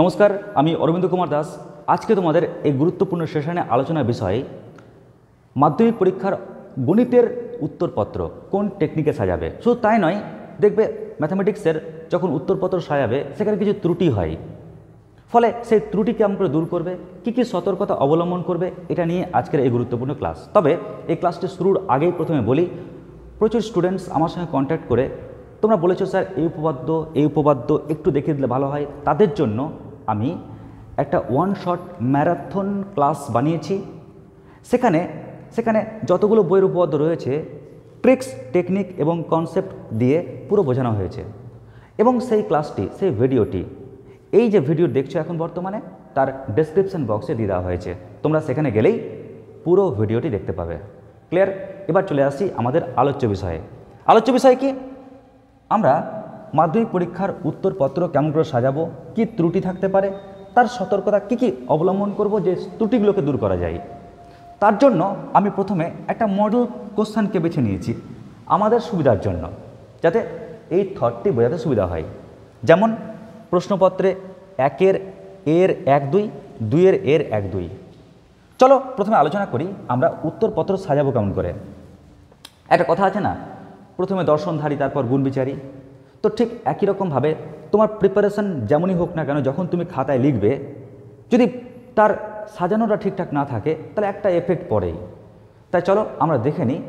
নমস্কার আমি অরবিন্দ কুমার দাস আজকে তোমাদের এই গুরুত্বপূর্ণ সেশনে আলোচনার বিষয়ে মাধ্যমিক পরীক্ষার গণিতের উত্তরপত্র কোন টেকনিকে সাজাবে শুধু তাই নয় দেখবে ম্যাথামেটিক্সের যখন উত্তরপত্র সাজাবে সেখানে কিছু ত্রুটি হয় ফলে সেই ত্রুটি কেমন করে দূর করবে কি কি সতর্কতা অবলম্বন করবে এটা নিয়ে আজকের এই গুরুত্বপূর্ণ ক্লাস তবে এই ক্লাসটি শুরুর আগেই প্রথমে বলি প্রচুর স্টুডেন্টস আমার সঙ্গে কন্ট্যাক্ট করে তোমরা বলেছো স্যার এই উপপাদ্য এই উপপাদ্য একটু দেখিয়ে দিলে ভালো হয় তাদের জন্য আমি একটা ওয়ান শট ম্যারাথন ক্লাস বানিয়েছি সেখানে সেখানে যতগুলো বইয়ের উপপাদ্য রয়েছে ট্রিক্স টেকনিক এবং কনসেপ্ট দিয়ে পুরো বোঝানো হয়েছে এবং সেই ক্লাসটি সেই ভিডিওটি এই যে ভিডিও দেখছো এখন বর্তমানে তার ডেসক্রিপশন বক্সে দিয়ে দেওয়া হয়েছে তোমরা সেখানে গেলেই পুরো ভিডিওটি দেখতে পাবে ক্লিয়ার এবার চলে আসি আমাদের আলোচ্য বিষয়ে আলোচ্য বিষয় কি আমরা মাধ্যমিক পরীক্ষার উত্তরপত্র কেমন করে সাজাবো কী ত্রুটি থাকতে পারে তার সতর্কতা কি কি অবলম্বন করব যে ত্রুটিগুলোকে দূর করা যায় তার জন্য আমি প্রথমে একটা মডেল কোশ্চানকে বেছে নিয়েছি আমাদের সুবিধার জন্য যাতে এই থটটি বোঝাতে সুবিধা হয় যেমন প্রশ্নপত্রে একের এর এক দুই দুইয়ের এর এক দুই চলো প্রথমে আলোচনা করি আমরা উত্তরপত্র সাজাবো কেমন করে একটা কথা আছে না প্রথমে দর্শনধারী তারপর গুণবিচারী তো ঠিক একই রকমভাবে তোমার প্রিপারেশন যেমনই হোক না কেন যখন তুমি খাতায় লিখবে যদি তার সাজানোটা ঠিকঠাক না থাকে তাহলে একটা এফেক্ট পড়েই তাই চলো আমরা দেখে নিই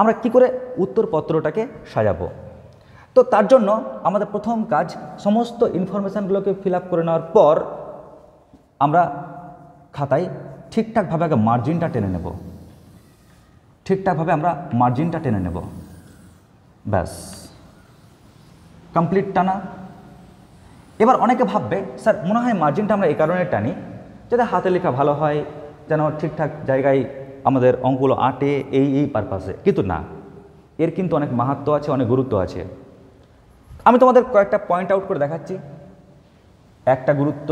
আমরা কি করে উত্তরপত্রটাকে সাজাবো তো তার জন্য আমাদের প্রথম কাজ সমস্ত ইনফরমেশানগুলোকে ফিল আপ করে নেওয়ার পর আমরা খাতায় ঠিকঠাকভাবে আগে মার্জিনটা টেনে নেব ঠিকঠাকভাবে আমরা মার্জিনটা টেনে নেব ব্যাস কমপ্লিট টানা এবার অনেকে ভাববে স্যার মনে হয় মার্জিনটা আমরা এই কারণে টানি যাতে হাতে লেখা ভালো হয় যেন ঠিকঠাক জায়গায় আমাদের অঙ্কগুলো আটে এই এই পারপাসে কিন্তু না এর কিন্তু অনেক মাহাত্ম আছে অনেক গুরুত্ব আছে আমি তোমাদের কয়েকটা পয়েন্ট আউট করে দেখাচ্ছি একটা গুরুত্ব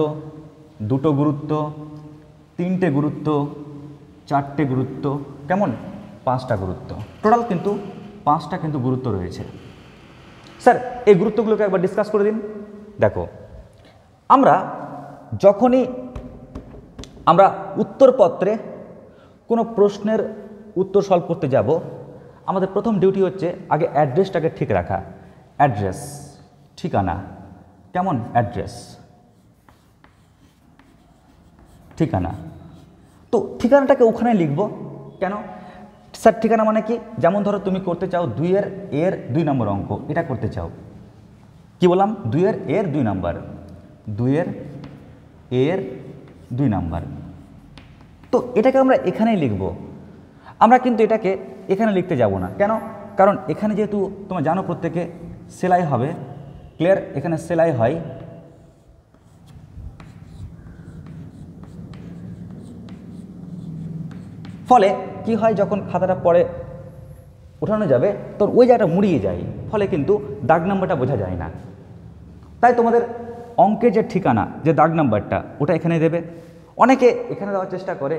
দুটো গুরুত্ব তিনটে গুরুত্ব চারটে গুরুত্ব কেমন পাঁচটা গুরুত্ব টোটাল কিন্তু পাঁচটা কিন্তু গুরুত্ব রয়েছে স্যার এই গুরুত্বগুলোকে একবার ডিসকাস করে দিন দেখো আমরা যখনই আমরা উত্তরপত্রে কোনো প্রশ্নের উত্তর সলভ করতে যাব আমাদের প্রথম ডিউটি হচ্ছে আগে অ্যাড্রেসটাকে ঠিক রাখা অ্যাড্রেস ঠিকানা কেমন অ্যাড্রেস ঠিকানা তো ঠিকানাটাকে ওখানে লিখব কেন স্যার ঠিকানা মানে কি যেমন ধরো তুমি করতে চাও দুইয়ের এর দুই নম্বর অঙ্ক এটা করতে চাও কি বললাম দুইয়ের এর দুই নাম্বার দুইয়ের এর দুই নাম্বার তো এটাকে আমরা এখানেই লিখব আমরা কিন্তু এটাকে এখানে লিখতে যাব না কেন কারণ এখানে যেহেতু তোমার জানো প্রত্যেকে সেলাই হবে ক্লিয়ার এখানে সেলাই হয় ফলে কি হয় যখন খাতাটা পরে ওঠানো যাবে তোর ওই জায়গাটা মুড়িয়ে যায় ফলে কিন্তু দাগ নাম্বারটা বোঝা যায় না তাই তোমাদের অঙ্কের যে ঠিকানা যে দাগ নাম্বারটা ওটা এখানে দেবে অনেকে এখানে দেওয়ার চেষ্টা করে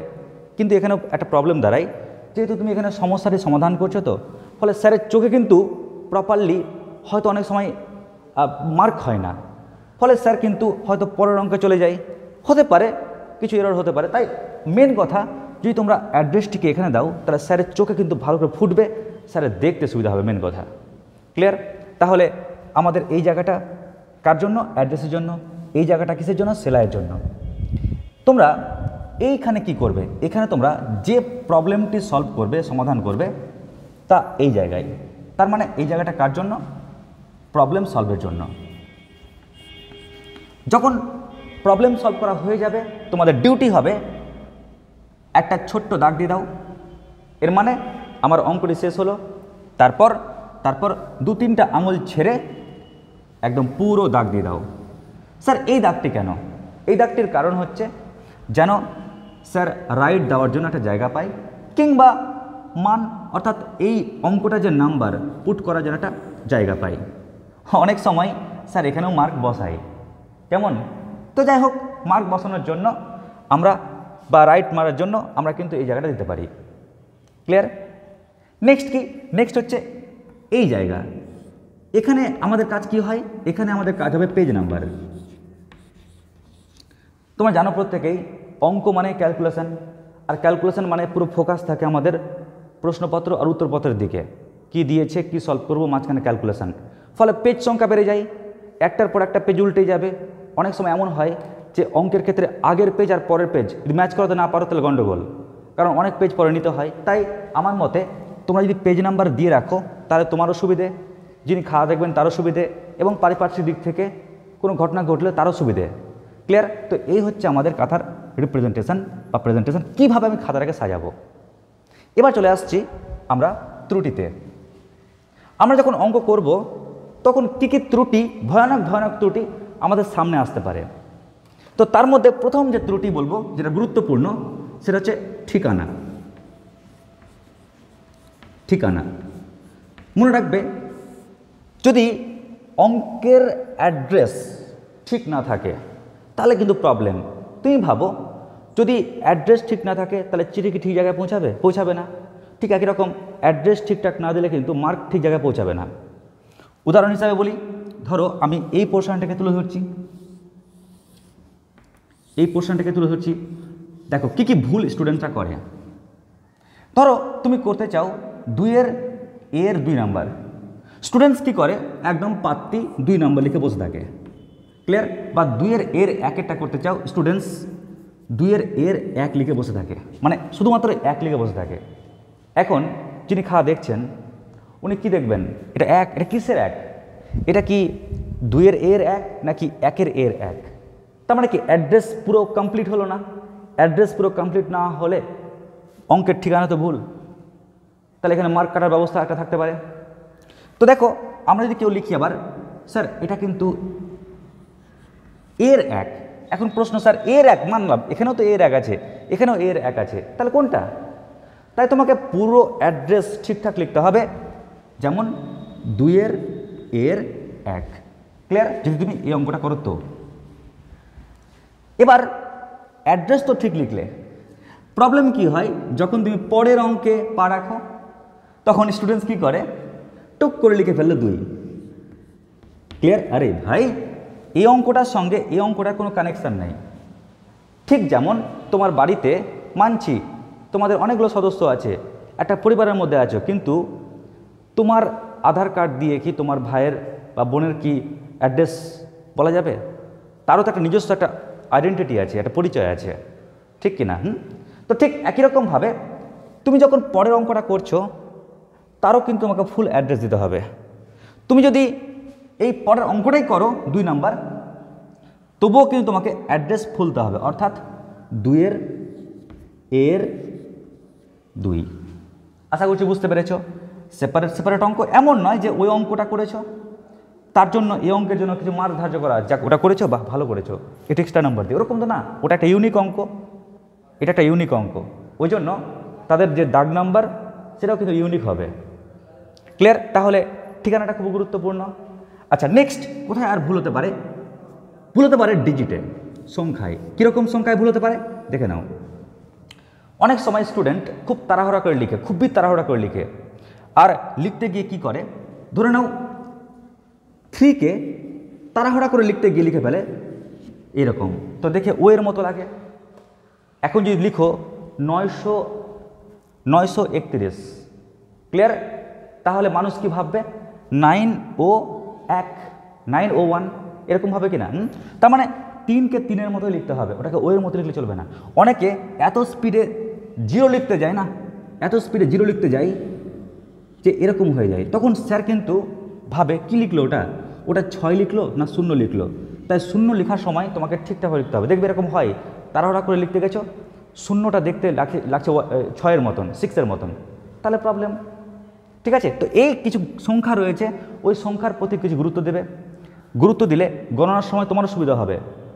কিন্তু এখানে একটা প্রবলেম দাঁড়ায় যেহেতু তুমি এখানে সমস্যাটি সমাধান করছো তো ফলে স্যারের চোখে কিন্তু প্রপারলি হয়তো অনেক সময় মার্ক হয় না ফলে স্যার কিন্তু হয়তো পরের অঙ্কে চলে যায় হতে পারে কিছু এরর হতে পারে তাই মেন কথা যদি তোমরা অ্যাড্রেসটিকে এখানে দাও তাহলে স্যারের চোখে কিন্তু ভালো করে ফুটবে স্যারের দেখতে সুবিধা হবে মেন কথা ক্লিয়ার তাহলে আমাদের এই জায়গাটা কার জন্য অ্যাড্রেসের জন্য এই জায়গাটা কিসের জন্য সেলাইয়ের জন্য তোমরা এইখানে কি করবে এখানে তোমরা যে প্রবলেমটি সলভ করবে সমাধান করবে তা এই জায়গায় তার মানে এই জায়গাটা কার জন্য প্রবলেম সলভের জন্য যখন প্রবলেম সলভ করা হয়ে যাবে তোমাদের ডিউটি হবে একটা ছোট্ট দাগ দিয়ে দাও এর মানে আমার অঙ্কটি শেষ হলো তারপর তারপর দু তিনটা আঙুল ছেড়ে একদম পুরো দাগ দিয়ে দাও স্যার এই দাগটি কেন এই দাগটির কারণ হচ্ছে যেন স্যার রাইট দেওয়ার জন্য একটা জায়গা পাই কিংবা মান অর্থাৎ এই অঙ্কটা যে নাম্বার পুট করার জন্য একটা জায়গা পাই অনেক সময় স্যার এখানেও মার্ক বসাই কেমন তো যাই হোক মার্ক বসানোর জন্য আমরা বা রাইট মারার জন্য আমরা কিন্তু এই জায়গাটা দিতে পারি ক্লিয়ার নেক্সট কি নেক্সট হচ্ছে এই জায়গা এখানে আমাদের কাজ কি হয় এখানে আমাদের কাজ হবে পেজ নাম্বার তোমরা জানো প্রত্যেকেই অঙ্ক মানে ক্যালকুলেশান আর ক্যালকুলেশান মানে পুরো ফোকাস থাকে আমাদের প্রশ্নপত্র আর উত্তরপত্রের দিকে কি দিয়েছে কি সলভ করবো মাঝখানে ক্যালকুলেশান ফলে পেজ সংখ্যা বেড়ে যায় একটার পর একটা পেজ উল্টে যাবে অনেক সময় এমন হয় যে অঙ্কের ক্ষেত্রে আগের পেজ আর পরের পেজ যদি ম্যাচ করাতে না পারো তাহলে গণ্ডগোল কারণ অনেক পেজ পরে নিতে হয় তাই আমার মতে তোমরা যদি পেজ নাম্বার দিয়ে রাখো তাহলে তোমারও সুবিধে যিনি খাওয়া দেখবেন তারও সুবিধে এবং পারিপার্শ্বিক দিক থেকে কোনো ঘটনা ঘটলে তারও সুবিধে ক্লিয়ার তো এই হচ্ছে আমাদের কাথার রিপ্রেজেন্টেশন বা প্রেজেন্টেশন কীভাবে আমি খাতাটাকে সাজাবো এবার চলে আসছি আমরা ত্রুটিতে আমরা যখন অঙ্ক করব তখন কী কী ত্রুটি ভয়ানক ভয়ানক ত্রুটি আমাদের সামনে আসতে পারে তো তার মধ্যে প্রথম যে ত্রুটি বলবো যেটা গুরুত্বপূর্ণ সেটা হচ্ছে ঠিকানা ঠিকানা মনে রাখবে যদি অঙ্কের অ্যাড্রেস ঠিক না থাকে তাহলে কিন্তু প্রবলেম তুমি ভাবো যদি অ্যাড্রেস ঠিক না থাকে তাহলে চিঠি কি ঠিক জায়গায় পৌঁছাবে পৌঁছাবে না ঠিক একই রকম অ্যাড্রেস ঠিকঠাক না দিলে কিন্তু মার্ক ঠিক জায়গায় পৌঁছাবে না উদাহরণ হিসাবে বলি ধরো আমি এই পোর্শনটাকে তুলে ধরছি এই পোর্শনটাকে তুলে ধরছি দেখো কী কী ভুল স্টুডেন্টরা করে ধরো তুমি করতে চাও দুইয়ের এর দুই নাম্বার স্টুডেন্টস কি করে একদম পাত্তি দুই নাম্বার লিখে বসে থাকে ক্লিয়ার বা দুইয়ের এর এক একটা করতে চাও স্টুডেন্টস দুইয়ের এর এক লিখে বসে থাকে মানে শুধুমাত্র এক লিখে বসে থাকে এখন যিনি খাওয়া দেখছেন উনি কি দেখবেন এটা এক এটা কিসের এক এটা কি দুইয়ের এর এক নাকি একের এর এক তার মানে কি অ্যাড্রেস পুরো কমপ্লিট হলো না অ্যাড্রেস পুরো কমপ্লিট না হলে অঙ্কের ঠিকানা তো ভুল তাহলে এখানে মার্ক কাটার ব্যবস্থা একটা থাকতে পারে তো দেখো আমরা যদি কেউ লিখি আবার স্যার এটা কিন্তু এর এক এখন প্রশ্ন স্যার এর এক মানলাম এখানেও তো এর এক আছে এখানেও এর এক আছে তাহলে কোনটা তাই তোমাকে পুরো অ্যাড্রেস ঠিকঠাক লিখতে হবে যেমন দুইয়ের এর এক ক্লিয়ার যদি তুমি এই অঙ্কটা করো তো এবার অ্যাড্রেস তো ঠিক লিখলে প্রবলেম কি হয় যখন তুমি পরের অঙ্কে পা রাখো তখন স্টুডেন্টস কি করে টুক করে লিখে ফেললে দুই ক্লিয়ার আরে ভাই এই অঙ্কটার সঙ্গে এই অঙ্কটার কোনো কানেকশান নাই ঠিক যেমন তোমার বাড়িতে মানছি তোমাদের অনেকগুলো সদস্য আছে একটা পরিবারের মধ্যে আছো কিন্তু তোমার আধার কার্ড দিয়ে কি তোমার ভাইয়ের বা বোনের কি অ্যাড্রেস বলা যাবে তারও তো একটা নিজস্ব একটা আইডেন্টিটি আছে একটা পরিচয় আছে ঠিক কি না হুম তো ঠিক একই রকমভাবে তুমি যখন পরের অঙ্কটা করছো তারও কিন্তু আমাকে ফুল অ্যাড্রেস দিতে হবে তুমি যদি এই পরের অঙ্কটাই করো দুই নাম্বার তবুও কিন্তু তোমাকে অ্যাড্রেস ফুলতে হবে অর্থাৎ দুইয়ের এর দুই আশা করছি বুঝতে পেরেছ সেপারেট সেপারেট অঙ্ক এমন নয় যে ওই অঙ্কটা করেছো তার জন্য এই অঙ্কের জন্য কিছু মার্ক ধার্য করা যাক ওটা করেছো বা ভালো করেছো এটা এক্সট্রা নাম্বার দিয়ে ওরকম তো না ওটা একটা ইউনিক অঙ্ক এটা একটা ইউনিক অঙ্ক ওই জন্য তাদের যে দাগ নাম্বার সেটাও কিন্তু ইউনিক হবে ক্লিয়ার তাহলে ঠিকানাটা খুব গুরুত্বপূর্ণ আচ্ছা নেক্সট কোথায় আর ভুল হতে পারে ভুল হতে পারে ডিজিটে সংখ্যায় কীরকম সংখ্যায় ভুল হতে পারে দেখে নাও অনেক সময় স্টুডেন্ট খুব তাড়াহুড়া করে লিখে খুবই তাড়াহুড়া করে লিখে আর লিখতে গিয়ে কি করে ধরে নাও থ্রিকে তাড়াহুড়া করে লিখতে গিয়ে লিখে ফেলে এরকম তো দেখে ও এর মতো লাগে এখন যদি লিখো নয়শো নয়শো একত্রিশ ক্লিয়ার তাহলে মানুষ কি ভাববে নাইন ও এক নাইন ও ওয়ান এরকম হবে কি না তার মানে তিনকে তিনের মতো লিখতে হবে ওটাকে ওয়ের মতো লিখলে চলবে না অনেকে এত স্পিডে জিরো লিখতে যায় না এত স্পিডে জিরো লিখতে যায় যে এরকম হয়ে যায় তখন স্যার কিন্তু ভাবে কী লিখলো ওটা ওটা ছয় লিখলো না শূন্য লিখলো তাই শূন্য লেখার সময় তোমাকে ঠিকঠাকভাবে লিখতে হবে দেখবে এরকম হয় তাড়াহুড়া করে লিখতে গেছো শূন্যটা দেখতে লাগে লাগছে ছয়ের মতন সিক্সের মতন তাহলে প্রবলেম ঠিক আছে তো এই কিছু সংখ্যা রয়েছে ওই সংখ্যার প্রতি কিছু গুরুত্ব দেবে গুরুত্ব দিলে গণনার সময় তোমারও সুবিধা হবে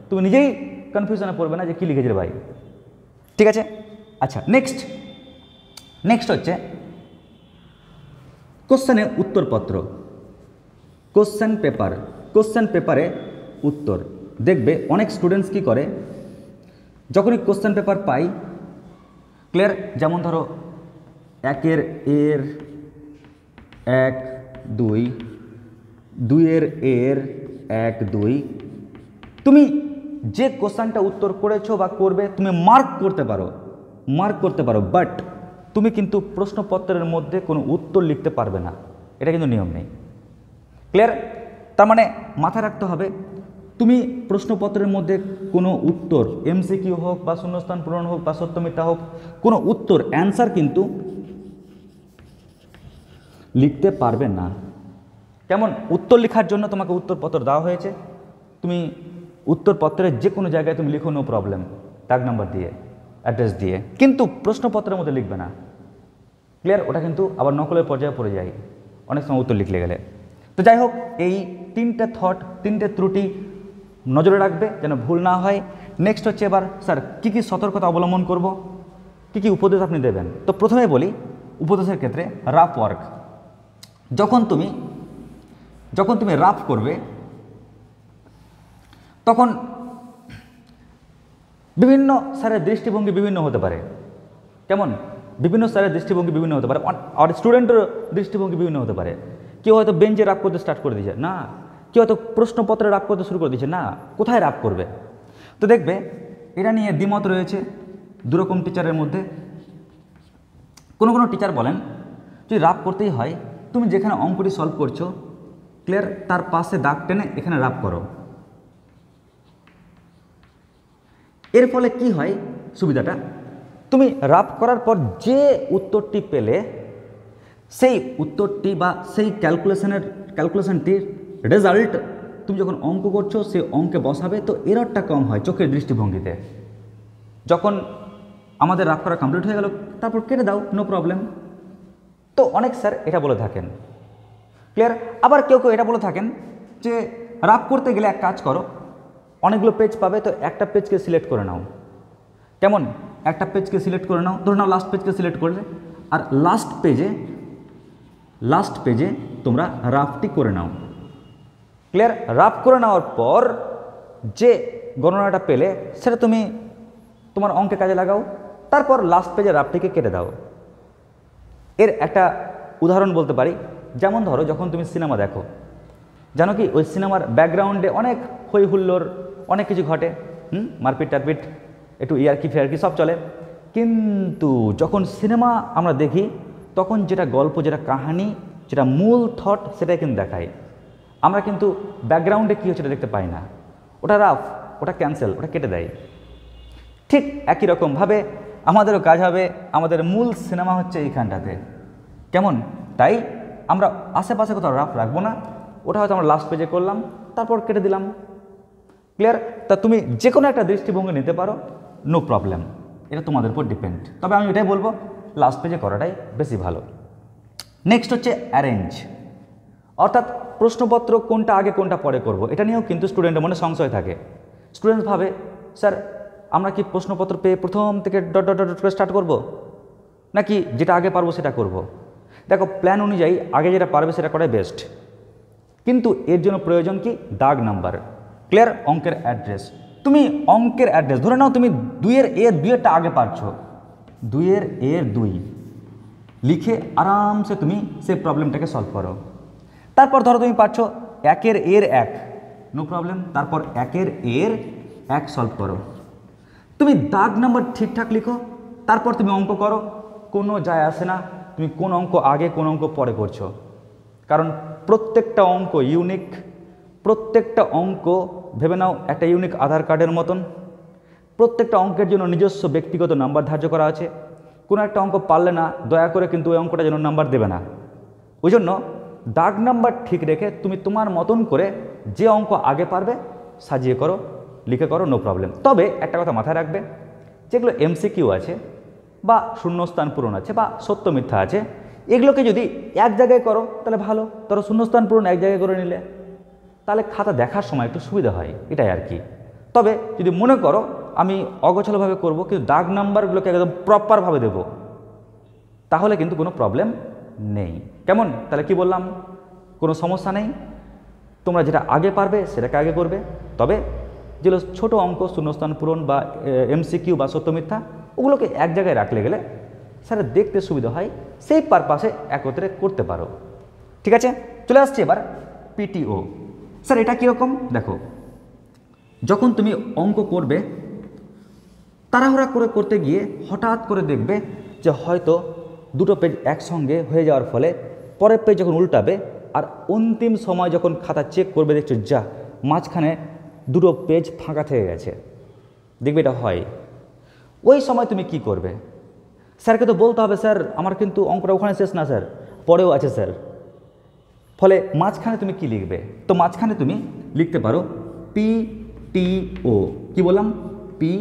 তুমি নিজেই কনফিউশনে পড়বে না যে কী লিখেছে ভাই ঠিক আছে আচ্ছা নেক্সট নেক্সট হচ্ছে কোশ্চেনে উত্তরপত্র কোশ্চেন পেপার কোশ্চেন পেপারে উত্তর দেখবে অনেক স্টুডেন্টস কি করে যখনই কোশ্চেন পেপার পাই ক্লিয়ার যেমন ধরো একের এর এক দুই দুইয়ের এর এক দুই তুমি যে কোশ্চানটা উত্তর করেছো বা করবে তুমি মার্ক করতে পারো মার্ক করতে পারো বাট তুমি কিন্তু প্রশ্নপত্রের মধ্যে কোনো উত্তর লিখতে পারবে না এটা কিন্তু নিয়ম নেই ক্লিয়ার তার মানে মাথায় রাখতে হবে তুমি প্রশ্নপত্রের মধ্যে কোনো উত্তর এমসিকিউ হোক বা শূন্যস্থান পূরণ হোক বা সত্যমিতা হোক কোনো উত্তর অ্যান্সার কিন্তু লিখতে পারবে না কেমন উত্তর লেখার জন্য তোমাকে উত্তরপত্র দেওয়া হয়েছে তুমি উত্তরপত্রের যে কোনো জায়গায় তুমি লিখো নো প্রবলেম ট্যাগ নাম্বার দিয়ে অ্যাড্রেস দিয়ে কিন্তু প্রশ্নপত্রের মধ্যে লিখবে না ক্লিয়ার ওটা কিন্তু আবার নকলের পর্যায়ে পড়ে যায় অনেক সময় উত্তর লিখলে গেলে তো যাই হোক এই তিনটে থট তিনটে ত্রুটি নজরে রাখবে যেন ভুল না হয় নেক্সট হচ্ছে এবার স্যার কী কী সতর্কতা অবলম্বন করব কী কী উপদেশ আপনি দেবেন তো প্রথমে বলি উপদেশের ক্ষেত্রে রাফ ওয়ার্ক যখন তুমি যখন তুমি রাফ করবে তখন বিভিন্ন স্যারের দৃষ্টিভঙ্গি বিভিন্ন হতে পারে কেমন বিভিন্ন স্যারের দৃষ্টিভঙ্গি বিভিন্ন হতে পারে আর স্টুডেন্টের দৃষ্টিভঙ্গি বিভিন্ন হতে পারে কেউ হয়তো বেঞ্চে রাপ করতে স্টার্ট করে দিয়েছে না কেউ হয়তো প্রশ্নপত্রে রাপ করতে শুরু করে দিয়েছে না কোথায় রাপ করবে তো দেখবে এটা নিয়ে দ্বিমত রয়েছে দুরকম টিচারের মধ্যে কোনো কোনো টিচার বলেন যদি রাপ করতেই হয় তুমি যেখানে অঙ্কটি সলভ করছো ক্লিয়ার তার পাশে দাগ টেনে এখানে রাপ করো এর ফলে কি হয় সুবিধাটা তুমি রাপ করার পর যে উত্তরটি পেলে সেই উত্তরটি বা সেই ক্যালকুলেশনের ক্যালকুলেশনটির রেজাল্ট তুমি যখন অঙ্ক করছো সে অঙ্কে বসাবে তো এরটা কম হয় চোখের দৃষ্টিভঙ্গিতে যখন আমাদের রাফ করা কমপ্লিট হয়ে গেল তারপর কেটে দাও নো প্রবলেম তো অনেক স্যার এটা বলে থাকেন ক্লিয়ার আবার কেউ কেউ এটা বলে থাকেন যে রাফ করতে গেলে এক কাজ করো অনেকগুলো পেজ পাবে তো একটা পেজকে সিলেক্ট করে নাও কেমন একটা পেজকে সিলেক্ট করে নাও ধরে নাও লাস্ট পেজকে সিলেক্ট করলে আর লাস্ট পেজে লাস্ট পেজে তোমরা রাফটি করে নাও ক্লিয়ার রাফ করে নেওয়ার পর যে গণনাটা পেলে সেটা তুমি তোমার অঙ্কে কাজে লাগাও তারপর লাস্ট পেজে রাফটিকে কেটে দাও এর একটা উদাহরণ বলতে পারি যেমন ধরো যখন তুমি সিনেমা দেখো জানো কি ওই সিনেমার ব্যাকগ্রাউন্ডে অনেক হই হুল্লোর অনেক কিছু ঘটে হুম মারপিট টারপিট একটু ইয়ারকি ফিয়ারকি সব চলে কিন্তু যখন সিনেমা আমরা দেখি তখন যেটা গল্প যেটা কাহানি যেটা মূল থট সেটাই কিন্তু দেখায় আমরা কিন্তু ব্যাকগ্রাউন্ডে কী হচ্ছে দেখতে পাই না ওটা রাফ ওটা ক্যান্সেল ওটা কেটে দেয় ঠিক একই রকমভাবে আমাদেরও কাজ হবে আমাদের মূল সিনেমা হচ্ছে এইখানটাতে কেমন তাই আমরা আশেপাশে কোথাও রাফ রাখবো না ওটা হয়তো আমরা লাস্ট পেজে করলাম তারপর কেটে দিলাম ক্লিয়ার তা তুমি যে কোনো একটা দৃষ্টিভঙ্গি নিতে পারো নো প্রবলেম এটা তোমাদের উপর ডিপেন্ড তবে আমি এটাই বলবো লাস্ট পেজে করাটাই বেশি ভালো নেক্সট হচ্ছে অ্যারেঞ্জ অর্থাৎ প্রশ্নপত্র কোনটা আগে কোনটা পরে করব এটা নিয়েও কিন্তু স্টুডেন্টের মনে সংশয় থাকে স্টুডেন্ট ভাবে স্যার আমরা কি প্রশ্নপত্র পেয়ে প্রথম থেকে ডট ডট ডট করে স্টার্ট করব নাকি যেটা আগে পারবো সেটা করব। দেখো প্ল্যান অনুযায়ী আগে যেটা পারবে সেটা করাই বেস্ট কিন্তু এর জন্য প্রয়োজন কি দাগ নাম্বার ক্লিয়ার অঙ্কের অ্যাড্রেস তুমি অঙ্কের অ্যাড্রেস ধরে নাও তুমি দুইয়ের এর দুইয়েরটা আগে পারছো দুইয়ের এর দুই লিখে আরামসে তুমি সেই প্রবলেমটাকে সলভ করো তারপর ধরো তুমি পাচ্ছ একের এর এক নো প্রবলেম তারপর একের এর এক সলভ করো তুমি দাগ নাম্বার ঠিকঠাক লিখো তারপর তুমি অঙ্ক করো কোনো যায় আসে না তুমি কোন অঙ্ক আগে কোন অঙ্ক পরে করছো কারণ প্রত্যেকটা অঙ্ক ইউনিক প্রত্যেকটা অঙ্ক ভেবে নাও একটা ইউনিক আধার কার্ডের মতন প্রত্যেকটা অঙ্কের জন্য নিজস্ব ব্যক্তিগত নাম্বার ধার্য করা আছে কোনো একটা অঙ্ক পারলে না দয়া করে কিন্তু ওই অঙ্কটা যেন নাম্বার দেবে না ওই জন্য দাগ নাম্বার ঠিক রেখে তুমি তোমার মতন করে যে অঙ্ক আগে পারবে সাজিয়ে করো লিখে করো নো প্রবলেম তবে একটা কথা মাথায় রাখবে যেগুলো এমসিকিউ আছে বা শূন্যস্থান পূরণ আছে বা সত্য মিথ্যা আছে এগুলোকে যদি এক জায়গায় করো তাহলে ভালো ধরো শূন্যস্থান পূরণ এক জায়গায় করে নিলে তাহলে খাতা দেখার সময় একটু সুবিধা হয় এটাই আর কি তবে যদি মনে করো আমি অগোছালোভাবে করব কিন্তু দাগ নাম্বারগুলোকে একদম প্রপারভাবে দেব তাহলে কিন্তু কোনো প্রবলেম নেই কেমন তাহলে কি বললাম কোনো সমস্যা নেই তোমরা যেটা আগে পারবে সেটাকে আগে করবে তবে যেগুলো ছোট অঙ্ক শূন্যস্থান পূরণ বা এমসিকিউ বা সত্যমিথ্যা ওগুলোকে এক জায়গায় রাখলে গেলে স্যার দেখতে সুবিধা হয় সেই পারপাসে একত্রে করতে পারো ঠিক আছে চলে আসছি এবার পিটিও স্যার এটা কীরকম দেখো যখন তুমি অঙ্ক করবে তাড়াহুড়া করে করতে গিয়ে হঠাৎ করে দেখবে যে হয়তো দুটো পেজ একসঙ্গে হয়ে যাওয়ার ফলে পরের পেজ যখন উল্টাবে আর অন্তিম সময় যখন খাতা চেক করবে দেখছো যা মাঝখানে দুটো পেজ ফাঁকা থেকে গেছে দেখবে এটা হয় ওই সময় তুমি কি করবে স্যারকে তো বলতে হবে স্যার আমার কিন্তু অঙ্কটা ওখানে শেষ না স্যার পরেও আছে স্যার ফলে মাঝখানে তুমি কি লিখবে তো মাঝখানে তুমি লিখতে পারো পি টি ও কী বললাম পি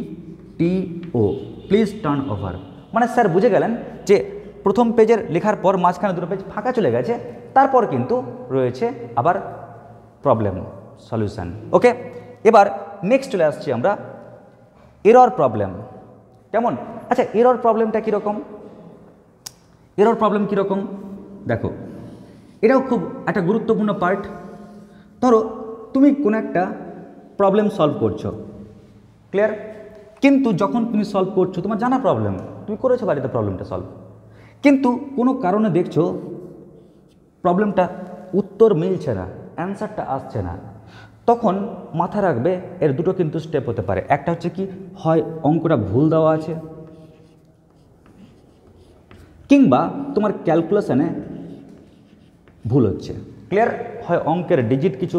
টিও ও প্লিজ টার্ন ওভার মানে স্যার বুঝে গেলেন যে প্রথম পেজের লেখার পর মাঝখানে দুটো পেজ ফাঁকা চলে গেছে তারপর কিন্তু রয়েছে আবার প্রবলেম সলিউশান ওকে এবার নেক্সট চলে আসছি আমরা এরর প্রবলেম কেমন আচ্ছা এরর প্রবলেমটা কীরকম এরর প্রবলেম কীরকম দেখো এটাও খুব একটা গুরুত্বপূর্ণ পার্ট ধরো তুমি কোনো একটা প্রবলেম সলভ করছো ক্লিয়ার কিন্তু যখন তুমি সলভ করছো তোমার জানা প্রবলেম তুমি করেছো বাড়িতে প্রবলেমটা সলভ কিন্তু কোনো কারণে দেখছো প্রবলেমটা উত্তর মিলছে না অ্যান্সারটা আসছে না তখন মাথা রাখবে এর দুটো কিন্তু স্টেপ হতে পারে একটা হচ্ছে কি হয় অঙ্কটা ভুল দেওয়া আছে কিংবা তোমার ক্যালকুলেশানে ভুল হচ্ছে ক্লিয়ার হয় অঙ্কের ডিজিট কিছু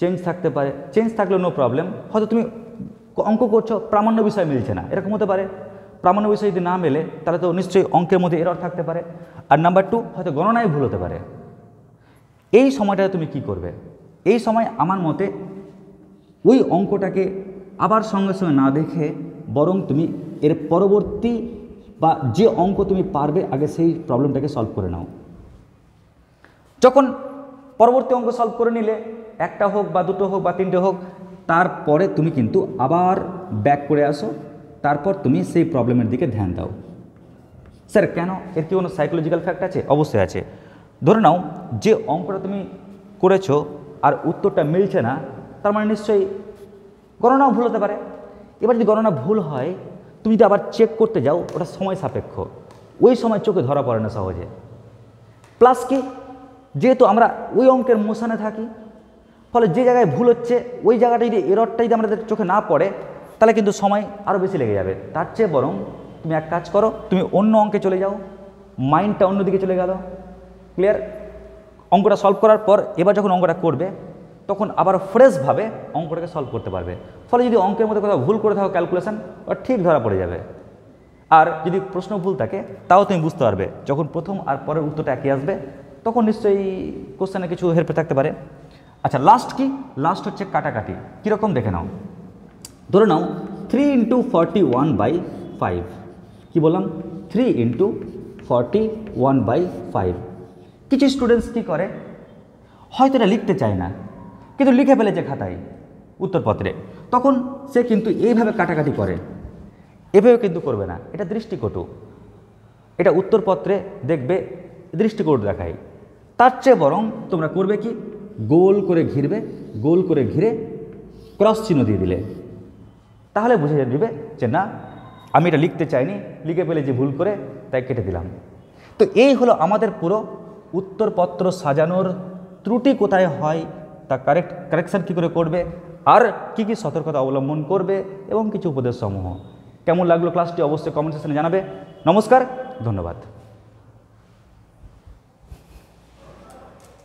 চেঞ্জ থাকতে পারে চেঞ্জ থাকলে নো প্রবলেম হয়তো তুমি অঙ্ক করছো প্রামাণ্য বিষয় মিলছে না এরকম হতে পারে প্রামাণ্য বিষয় যদি না মেলে তাহলে তো নিশ্চয়ই অঙ্কের মধ্যে এরর থাকতে পারে আর নাম্বার টু হয়তো গণনায় ভুল হতে পারে এই সময়টা তুমি কি করবে এই সময় আমার মতে ওই অঙ্কটাকে আবার সঙ্গে সঙ্গে না দেখে বরং তুমি এর পরবর্তী বা যে অঙ্ক তুমি পারবে আগে সেই প্রবলেমটাকে সলভ করে নাও যখন পরবর্তী অঙ্ক সলভ করে নিলে একটা হোক বা দুটো হোক বা তিনটে হোক তারপরে তুমি কিন্তু আবার ব্যাক করে আসো তারপর তুমি সেই প্রবলেমের দিকে ধ্যান দাও স্যার কেন এর কি কোনো সাইকোলজিক্যাল ফ্যাক্ট আছে অবশ্যই আছে ধরে নাও যে অঙ্কটা তুমি করেছো আর উত্তরটা মিলছে না তার মানে নিশ্চয়ই গণনাও ভুল হতে পারে এবার যদি গণনা ভুল হয় তুমি যদি আবার চেক করতে যাও ওটা সময় সাপেক্ষ ওই সময় চোখে ধরা পড়ে না সহজে প্লাস কি যেহেতু আমরা ওই অঙ্কের মোশানে থাকি ফলে যে জায়গায় ভুল হচ্ছে ওই জায়গাটা যদি এরটা যদি আমাদের চোখে না পড়ে তাহলে কিন্তু সময় আরও বেশি লেগে যাবে তার চেয়ে বরং তুমি এক কাজ করো তুমি অন্য অঙ্কে চলে যাও মাইন্ডটা অন্যদিকে চলে গেল ক্লিয়ার অঙ্কটা সলভ করার পর এবার যখন অঙ্কটা করবে তখন আবার ফ্রেশভাবে অঙ্কটাকে সলভ করতে পারবে ফলে যদি অঙ্কের মধ্যে কোথাও ভুল করে থাকো ক্যালকুলেশান ওটা ঠিক ধরা পড়ে যাবে আর যদি প্রশ্ন ভুল থাকে তাও তুমি বুঝতে পারবে যখন প্রথম আর পরের উত্তরটা একই আসবে তখন নিশ্চয়ই কোশ্চেনে কিছু হেরপে থাকতে পারে আচ্ছা লাস্ট কি লাস্ট হচ্ছে কাটাকাটি কীরকম দেখে নাও ধরে নাও three into forty one by five কী বললাম three into forty one by five কিছু স্টুডেন্টস কী করে হয়তো এটা লিখতে চায় না কিন্তু লিখে ফেলে যে খাতায় উত্তরপত্রে তখন সে কিন্তু এইভাবে কাটাকাটি করে এভাবে কিন্তু করবে না এটা দৃষ্টিকটু এটা উত্তরপত্রে দেখবে দৃষ্টিকটু দেখায় তার চেয়ে বরং তোমরা করবে কি গোল করে ঘিরবে গোল করে ঘিরে ক্রস চিহ্ন দিয়ে দিলে তাহলে বুঝে যাবে যে না আমি এটা লিখতে চাইনি লিখে পেলে যে ভুল করে তাই কেটে দিলাম তো এই হলো আমাদের পুরো উত্তরপত্র সাজানোর ত্রুটি কোথায় হয় তা কারেক্ট কারেকশান কী করে করবে আর কি কি সতর্কতা অবলম্বন করবে এবং কিছু উপদেশসমূহ কেমন লাগলো ক্লাসটি অবশ্যই কমেন্ট সেকশনে জানাবে নমস্কার ধন্যবাদ